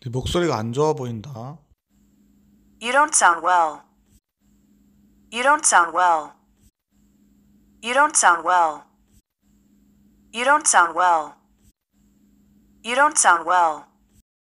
네 목소리가 안 좋아 보인다. You don't sound well. You don't sound well. You don't sound well. You don't sound well. You don't sound well.